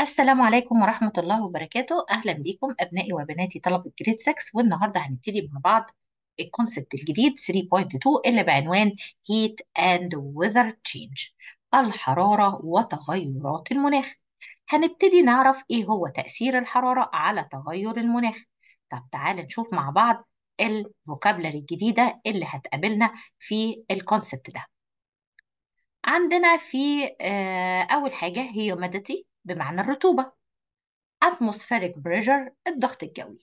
السلام عليكم ورحمة الله وبركاته أهلا بيكم أبنائي وبناتي طلبة جريد 6 والنهاردة هنبتدي مع بعض الكونسبت الجديد 3.2 اللي بعنوان Heat and Weather Change الحرارة وتغيرات المناخ هنبتدي نعرف إيه هو تأثير الحرارة على تغير المناخ طب تعالى نشوف مع بعض الفوكابلري الجديدة اللي هتقابلنا في الكونسبت ده عندنا في آه، أول حاجة humidity بمعنى الرطوبة atmospheric pressure الضغط الجوي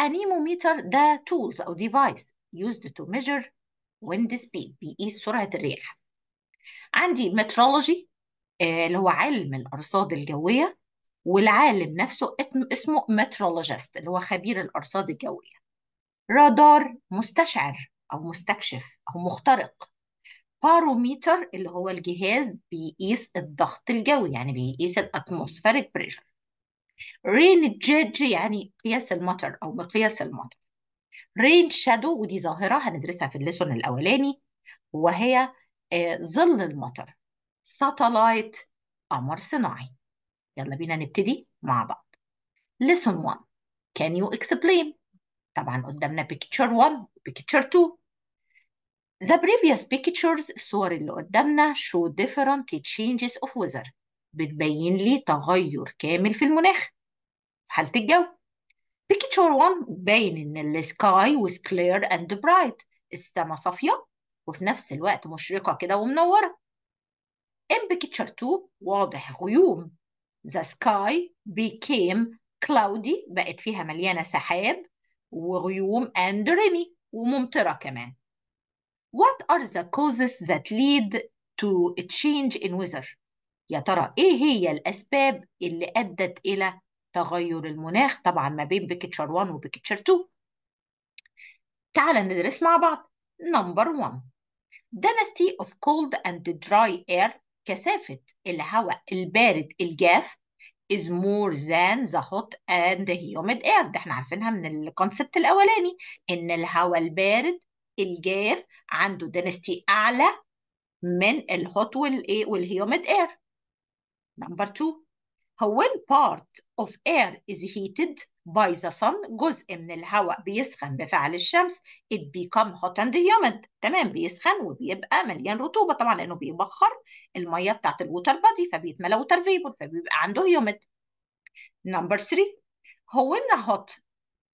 anemometer ده tools أو device used to measure wind speed بيقيس سرعة الرياح عندي metrology آه، اللي هو علم الأرصاد الجوية والعالم نفسه اسمه metrologist اللي هو خبير الأرصاد الجوية رادار مستشعر أو مستكشف أو مخترق باروميتر اللي هو الجهاز بيقيس الضغط الجوي يعني بيقيس الاتموسفيريك بريشر رين جيج يعني قياس المطر او مقياس المطر رين شادو ودي ظاهره هندرسها في الليسون الاولاني وهي آه، ظل المطر ساتلايت قمر صناعي يلا بينا نبتدي مع بعض ليسون 1 can you explain طبعا قدامنا picture 1 picture 2 The previous pictures الصور اللي قدامنا show different changes of weather بتبين لي تغير كامل في المناخ حالة الجو picture 1 باين ان sky was clear and bright السما صافية وفي نفس الوقت مشرقة كده ومنورة in picture 2 واضح غيوم the sky became cloudy بقت فيها مليانة سحاب وغيوم and rainy وممطرة كمان What are the causes that lead to a change in weather؟ يا ترى إيه هي الأسباب اللي أدت إلى تغير المناخ طبعا ما بين بيكتشر 1 وبيكتشر 2 تعال ندرس مع بعض نمبر 1 density of cold and dry air كثافة الهواء البارد الجاف is more than the hot and the humid air ده احنا عارفينها من الكونسبت الأولاني إن الهواء البارد الجاف عنده دنستي اعلى من الهوت والايه والهيوميد اير نمبر 2 هو when part of air is heated by the sun جزء من الهواء بيسخن بفعل الشمس it become hot and humid تمام بيسخن وبيبقى مليان رطوبة طبعا لأنه بيبخر المية بتاعت الوتر بادي فبيتملى ووتر فيبر فبيبقى عنده humid نمبر 3 هو when the hot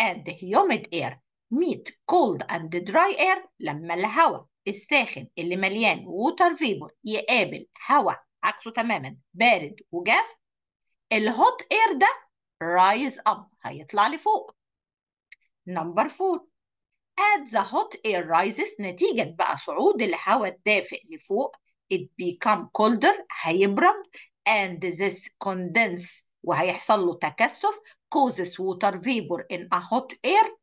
and humid air meet cold and dry air لما الهواء الساخن اللي مليان ووتر فيبر يقابل هواء عكسه تماما بارد وجاف الهوت اير ده رايز اب هيطلع لفوق نمبر 4 as the hot air rises نتيجة بقى صعود الهواء الدافئ لفوق it become colder هيبرد and this condense وهيحصل له تكثف causes water vapor in a hot air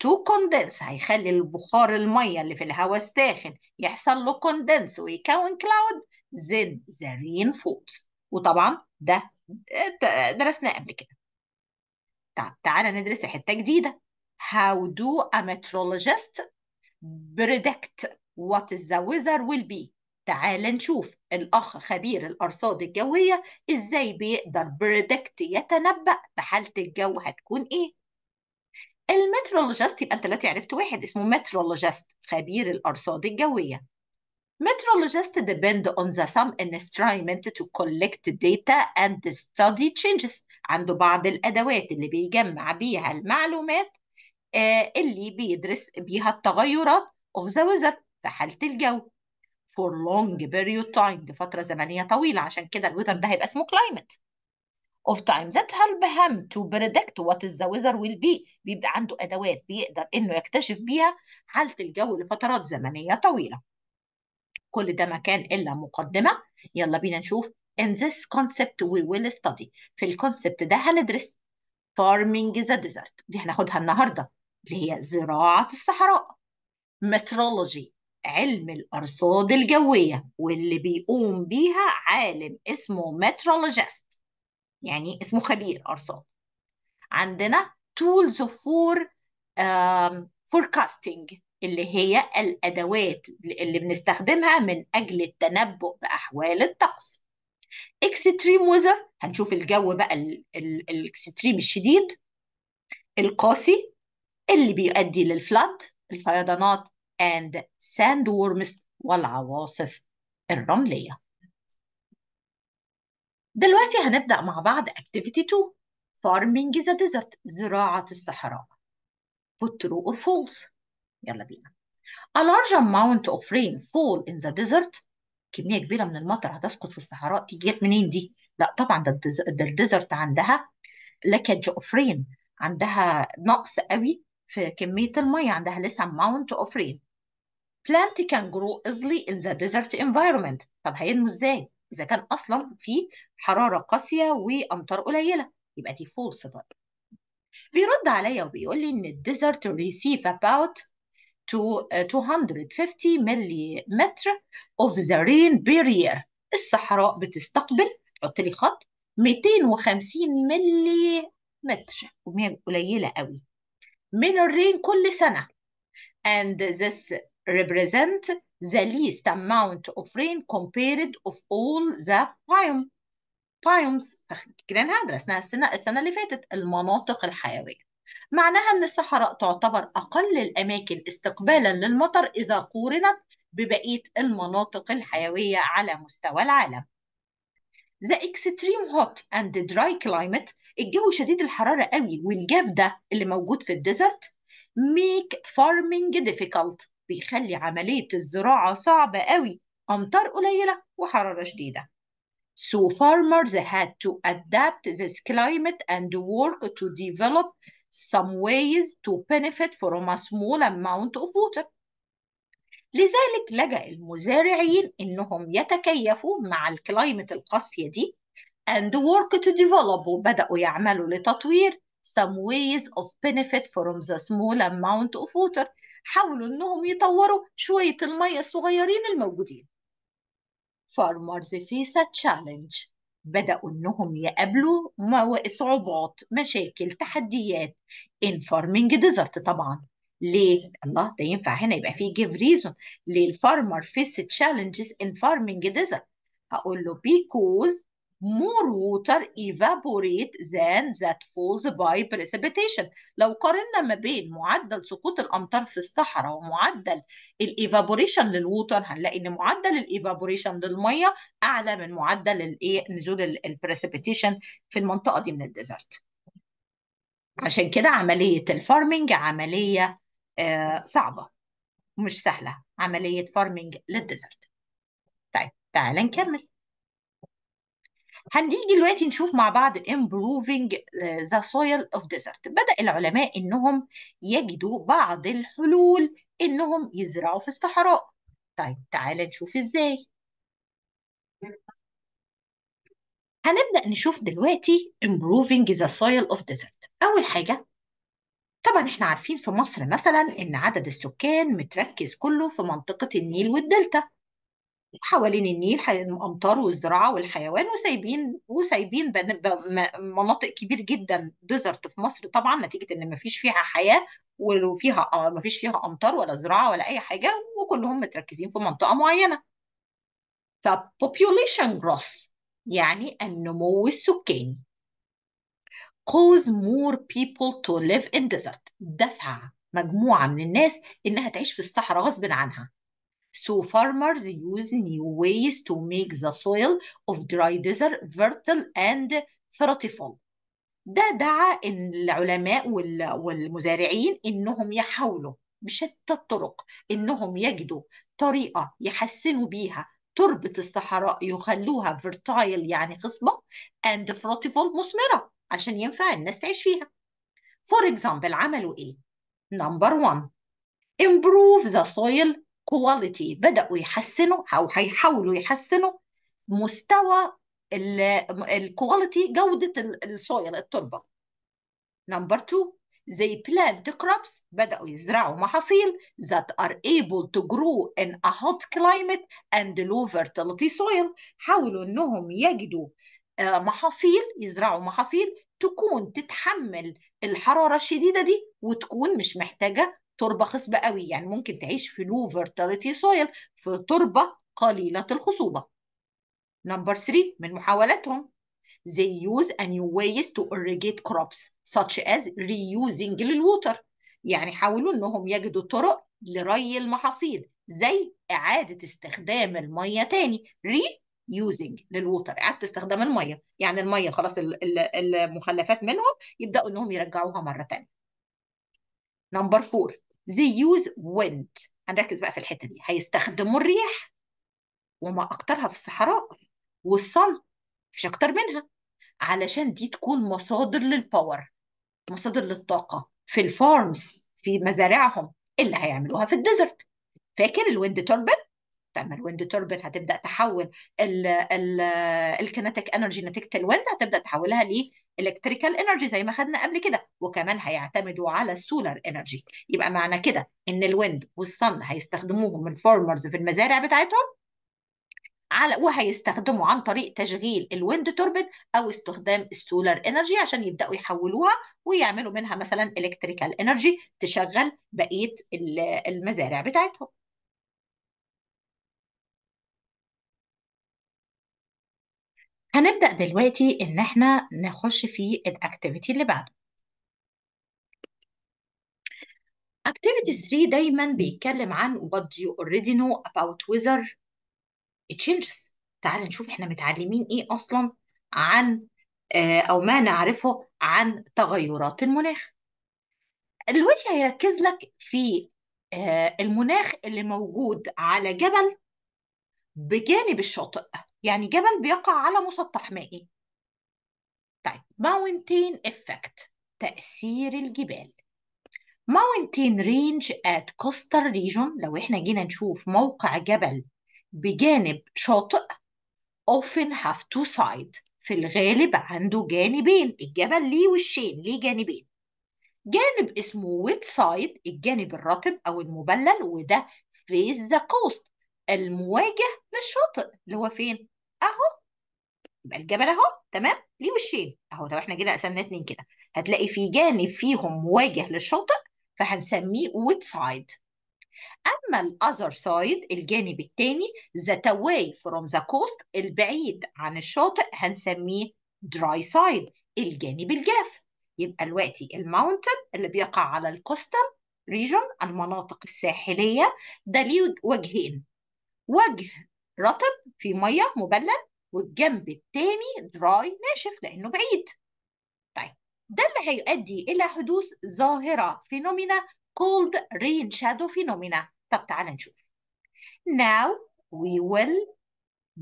تو كوندنس هيخلي البخار المية اللي في الهواء الساخن يحصل له كوندنس ويكون كلاود زد ذا رين فولز وطبعا ده درسناه قبل كده طب تعالى ندرس حتة جديدة How do a meteorologist predict what the weather will be تعال نشوف الأخ خبير الأرصاد الجوية إزاي بيقدر بريدكت يتنبأ بحالة الجو هتكون إيه المترولوجست يبقى انت دلوقتي عرفت واحد اسمه مترولوجست خبير الارصاد الجويه مترولوجست depend on the some instrument to collect data and study changes عنده بعض الأدوات اللي بيجمع بيها المعلومات آه، اللي بيدرس بيها التغيرات of the weather في حالة الجو for long period time لفترة زمنية طويلة عشان كده الوذر ده هيبقى اسمه climate of time that help him to predict what is the weather will be بيبقى عنده أدوات بيقدر إنه يكتشف بيها حالة الجو لفترات زمنية طويلة كل ده ما كان إلا مقدمة يلا بينا نشوف in this concept we will study في الكونسبت ده هندرس farming the desert دي هناخدها النهاردة اللي هي زراعة الصحراء metrology علم الأرصاد الجوية واللي بيقوم بيها عالم اسمه metrologist يعني اسمه خبير ارصاد عندنا tools for um, forecasting اللي هي الادوات اللي بنستخدمها من اجل التنبؤ باحوال الطقس اكستريم ويزر هنشوف الجو بقى الاكستريم الشديد القاسي اللي بيؤدي للفلاد الفيضانات and sandworms والعواصف الرمليه دلوقتي هنبدأ مع بعض activity 2 farming the desert زراعة الصحراء put true or false يلا بينا a large amount of rain fall in the desert كمية كبيرة من المطر هتسقط في الصحراء دي جت منين دي؟ لا طبعا ده الديزرت عندها لاكج اوف رين عندها نقص قوي في كمية المية عندها لسه amount of rain plant can grow easily in the desert environment طب هينمو ازاي؟ اذا كان اصلا في حراره قاسيه وامطار قليله يبقى دي فولس برضه طيب. بيرد عليا وبيقول لي ان الديزرت ريسيف about to 250 ملي متر of the rain barrier الصحراء بتستقبل حط لي خط 250 ملي متر قليلة قوي من الرين كل سنة and this represent the least amount of rain compared of all the biome biomes فكده درسناها السنة السنة اللي فاتت المناطق الحيوية معناها أن الصحراء تعتبر أقل الأماكن استقبالا للمطر إذا قورنت ببقية المناطق الحيوية على مستوى العالم The extreme hot and dry climate الجو شديد الحرارة قوي والجاف ده اللي موجود في الديزرت make farming difficult بيخلي عملية الزراعة صعبة قوي أمطار قليلة وحرارة شديدة So farmers had to adapt this climate and work to develop some ways to benefit from a small amount of water. لذلك لجأ المزارعين إنهم يتكيفوا مع الكلايمة القاسية دي and work to develop وبدأوا يعملوا لتطوير some ways of benefit from the small amount of water حاولوا انهم يطوروا شويه الميه الصغيرين الموجودين فارمرز فيس تشالنج بدأوا إنهم يقابلوا صعوبات مشاكل تحديات فارمينج ديزرت طبعا ليه؟ الله ده ينفع هنا يبقى فيه جيف ريزون للفارمر فيس تشالنجز ان فارمينج ديزرت هقول له بيكوز more water evaporate than that falls by precipitation لو قارنا ما بين معدل سقوط الأمطار في الصحراء ومعدل الايفابوريشن للووتر هنلاقي إن معدل الايفابوريشن للمية أعلى من معدل الإيه نزول البريسيبيتيشن في المنطقة دي من الديزرت عشان كده عملية الفارمنج عملية آه، صعبة ومش سهلة عملية فارمنج للديزرت طيب تعالى نكمل هنيجي دلوقتي نشوف مع بعض improving آه، the soil of desert بدأ العلماء إنهم يجدوا بعض الحلول إنهم يزرعوا في الصحراء طيب تعالى نشوف إزاي هنبدأ نشوف دلوقتي improving the soil of desert أول حاجة طبعا احنا عارفين في مصر مثلا إن عدد السكان متركز كله في منطقة النيل والدلتا حوالين النيل الامطار والزراعه والحيوان وسايبين وسايبين مناطق كبير جدا ديزرت في مصر طبعا نتيجه ان ما فيش فيها حياه وفيها ما فيش فيها امطار ولا زراعه ولا اي حاجه وكلهم متركزين في منطقه معينه فبوبيوليشن growth يعني النمو السكاني cause more people to live in desert دفع مجموعه من الناس انها تعيش في الصحراء غصب عنها So farmers use new ways to make the soil of dry desert fertile and fruitful. ده دعا إن العلماء والمزارعين انهم يحاولوا بشتى الطرق انهم يجدوا طريقه يحسنوا بيها تربه الصحراء يخلوها فيرتايل يعني خصبه and fruitful مثمره عشان ينفع الناس تعيش فيها For example عملوا ايه نمبر 1 improve the soil كواليتي بدأوا يحسنوا أو هيحاولوا يحسنوا مستوى الكواليتي جودة الصويل التربة نمبر 2 they plant crops بدأوا يزرعوا محاصيل that are able to grow in a hot climate and low fertility soil حاولوا انهم يجدوا آه، محاصيل يزرعوا محاصيل تكون تتحمل الحرارة الشديدة دي وتكون مش محتاجة تربه خصبه قوي يعني ممكن تعيش في لو فيرتاليتي سويل في تربه قليله الخصوبه نمبر 3 من محاولاتهم they use a new ways to irrigate crops such as reusing water يعني حاولوا انهم يجدوا طرق لري المحاصيل زي إعادة استخدام المية تاني ري يوزنج للووتر إعادة استخدام المية يعني المية خلاص المخلفات منهم يبدأوا إنهم يرجعوها مرة تانية نمبر 4 they use wind هنركز بقى في الحته دي هيستخدموا الرياح وما اكترها في الصحراء والصل مفيش اكتر منها علشان دي تكون مصادر للباور مصادر للطاقه في الفارمز في مزارعهم إيه اللي هيعملوها في الديزرت فاكر الويند توربن هتستعمل ويند توربن هتبدا تحول الكينيتيك انرجي نتيجه الويند هتبدا تحولها لالكتريكال انرجي زي ما خدنا قبل كده وكمان هيعتمدوا على السولار انرجي يبقى معنى كده ان الويند والصن هيستخدموهم الفورمرز في المزارع بتاعتهم على وهيستخدموا عن طريق تشغيل الويند توربن او استخدام السولار انرجي عشان يبداوا يحولوها ويعملوا منها مثلا الكتريكال انرجي تشغل بقيه المزارع بتاعتهم هنبدأ دلوقتي إن إحنا نخش في الأكتيفيتي اللي بعده Activity 3 دايما بيتكلم عن what do you already know about weather changes تعال نشوف احنا متعلمين ايه اصلا عن آه، او ما نعرفه عن تغيرات المناخ دلوقتي هيركز لك في آه، المناخ اللي موجود على جبل بجانب الشاطئ يعني جبل بيقع على مسطح مائي طيب mountain effect تأثير الجبال mountain range at كوستر region لو احنا جينا نشوف موقع جبل بجانب شاطئ often have two sides في الغالب عنده جانبين الجبل ليه وشين ليه جانبين جانب اسمه ويت سايد الجانب الرطب او المبلل وده فيز ذا كوست المواجه للشاطئ اللي هو فين اهو يبقى الجبل اهو تمام ليه وشين اهو لو احنا جينا قسمنا اتنين كده هتلاقي في جانب فيهم مواجه للشاطئ فهنسميه ويت سايد اما الاذر سايد الجانب التاني ذا تواي فروم ذا كوست البعيد عن الشاطئ هنسميه دراي سايد الجانب الجاف يبقى دلوقتي الماونتن اللي بيقع على الكوستال ريجون المناطق الساحليه ده ليه وجهين وجه رطب في ميه مبلل والجنب التاني دراي ناشف لانه بعيد طيب ده اللي هيؤدي الى حدوث ظاهره فينومينا called rain shadow phenomena طب تعالى نشوف now we will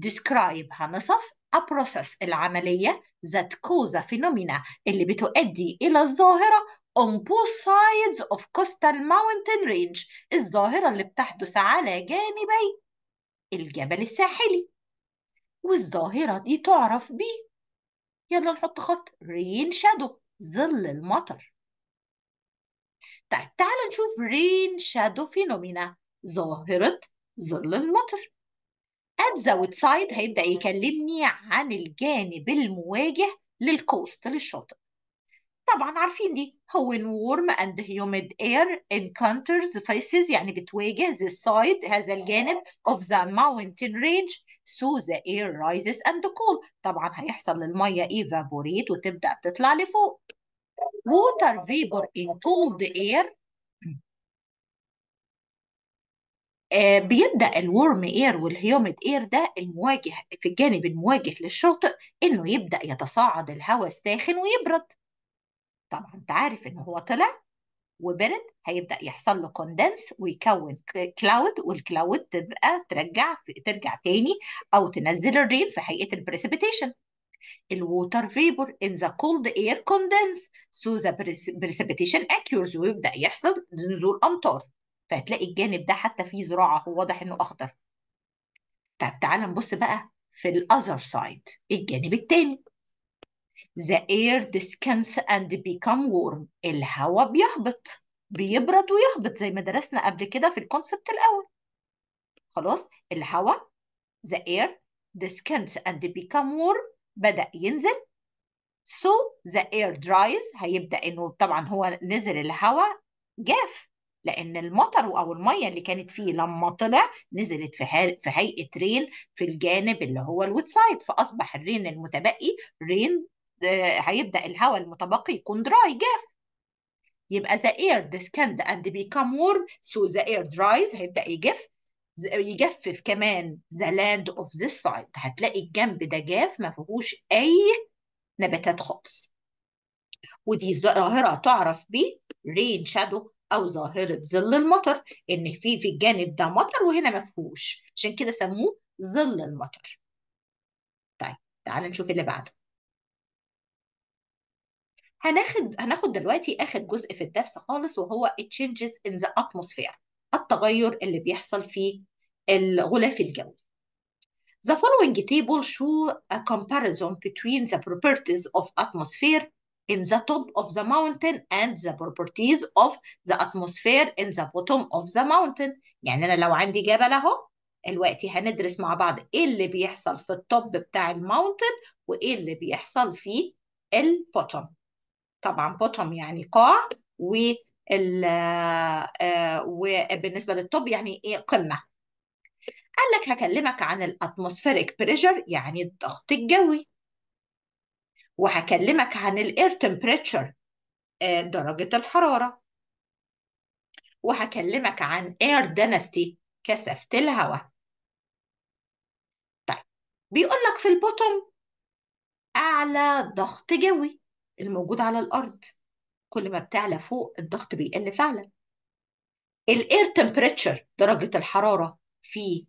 describe هنصف a process العملية that cause a phenomena اللي بتؤدي إلى الظاهرة on both sides of coastal mountain range الظاهرة اللي بتحدث على جانبي الجبل الساحلي والظاهرة دي تعرف بيه يلا نحط خط رين شادو ظل المطر طيب تعالى نشوف رين شادو فينومينا ظاهرة ظل المطر at the outside هيبدأ يكلمني عن الجانب المواجه للكوست للشاطئ طبعا عارفين دي هو in warm and humid air encounters faces يعني بتواجه the side هذا الجانب of the mountain range so the air rises and cool طبعا هيحصل للمية evaporate وتبدأ تطلع لفوق water vapor in cold air آه، بيبدأ الورم اير والهيوميد اير ده المواجه في الجانب المواجه للشاطئ انه يبدأ يتصاعد الهواء الساخن ويبرد طبعا انت عارف ان هو طلع وبرد هيبدا يحصل له كوندنس ويكون كلاود والكلاود تبقى ترجع ترجع تاني او تنزل الرين في هيئه البريسبيتيشن الووتر فيبر in the cold air condense so the precipitation اكيورز ويبدا يحصل نزول امطار فهتلاقي الجانب ده حتى فيه زراعه هو واضح انه اخضر طب تعال نبص بقى في الاذر سايد الجانب التاني The air descends and become warm الهواء بيهبط بيبرد ويهبط زي ما درسنا قبل كده في الكونسبت الأول خلاص الهواء the air descends and become warm بدأ ينزل so the air dries هيبدأ إنه طبعا هو نزل الهواء جاف لأن المطر أو المية اللي كانت فيه لما طلع نزلت في, في هيئة رين في الجانب اللي هو الويت سايد فأصبح الرين المتبقي رين هيبدا الهواء المتبقي يكون دراي جاف يبقى the air descend and become warm so the air dries هيبدا يجف يجفف كمان the land of this side هتلاقي الجنب ده جاف ما فيهوش اي نباتات خالص ودي ظاهره تعرف ب rain shadow او ظاهره ظل المطر ان في في الجانب ده مطر وهنا ما فيهوش عشان كده سموه ظل المطر طيب تعال نشوف اللي بعده هناخد هناخد دلوقتي اخر جزء في الدرس خالص وهو changes in the atmosphere التغير اللي بيحصل في الغلاف الجوي The following table show a comparison between the properties of atmosphere in the top of the mountain and the properties of the atmosphere in the bottom of the mountain يعني أنا لو عندي جبل أهو دلوقتي هندرس مع بعض إيه اللي بيحصل في التوب بتاع الماونتن وإيه اللي بيحصل في البوتوم طبعا بوتوم يعني قاع وال آه، وبالنسبه للطب يعني ايه قمه قال لك هكلمك عن الاتموسفيريك بريشر يعني الضغط الجوي وهكلمك عن الاير آه، تمبريتشر درجه الحراره وهكلمك عن اير دنستي كثافه الهواء طيب بيقول لك في البوتوم اعلى ضغط جوي اللي موجود على الأرض كل ما بتعلى فوق الضغط بيقل فعلا الاير تمبريتشر درجة الحرارة في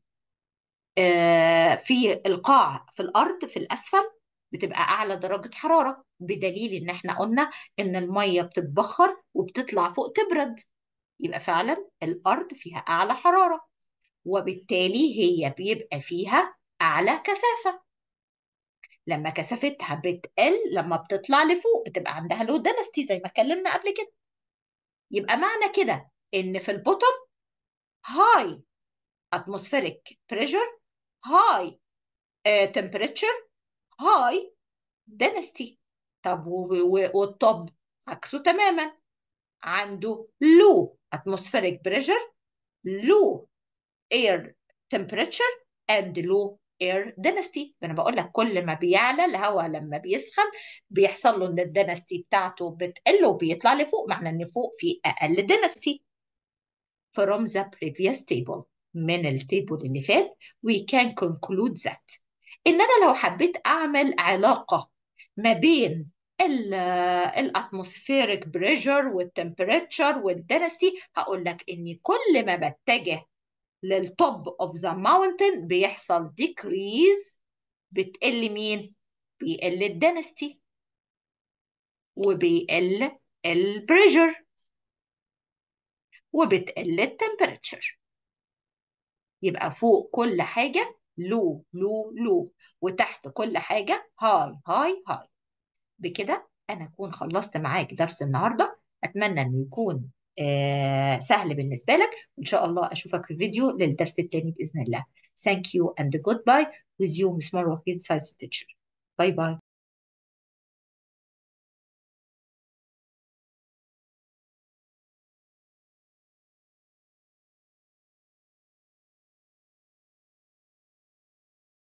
آه، في القاع في الأرض في الأسفل بتبقى أعلى درجة حرارة بدليل إن إحنا قلنا إن المية بتتبخر وبتطلع فوق تبرد يبقى فعلا الأرض فيها أعلى حرارة وبالتالي هي بيبقى فيها أعلى كثافة لما كثافتها بتقل لما بتطلع لفوق بتبقى عندها لو دنستي زي ما اتكلمنا قبل كده يبقى معنى كده ان في البوتوم هاي اتموسفيريك بريشر هاي تمبريتشر هاي دنستي طب والطب عكسه تماما عنده لو اتموسفيريك بريشر لو اير تمبريتشر اند لو اير دينستي انا بقول لك كل ما بيعلى الهواء لما بيسخن بيحصل له ان الدينستي بتاعته بتقل وبيطلع لفوق معنى ان فوق في اقل دينستي from the previous table من التيبل اللي فات we can conclude that ان انا لو حبيت اعمل علاقه ما بين الاتموسفيريك بريشر والتمبريتشر والدنستي هقول لك ان كل ما بتجه للtop of the mountain بيحصل decrease بتقل مين؟ بيقل الدنستي وبيقل البريجر وبتقل التمبريتشر يبقى فوق كل حاجة لو لو لو وتحت كل حاجة هاي هاي هاي بكده أنا أكون خلصت معاك درس النهاردة أتمنى إنه يكون سهل بالنسبة لك وإن شاء الله أشوفك في فيديو للدرس التاني بإذن الله Thank you and goodbye with you Miss Marwa Field Science Teacher Bye bye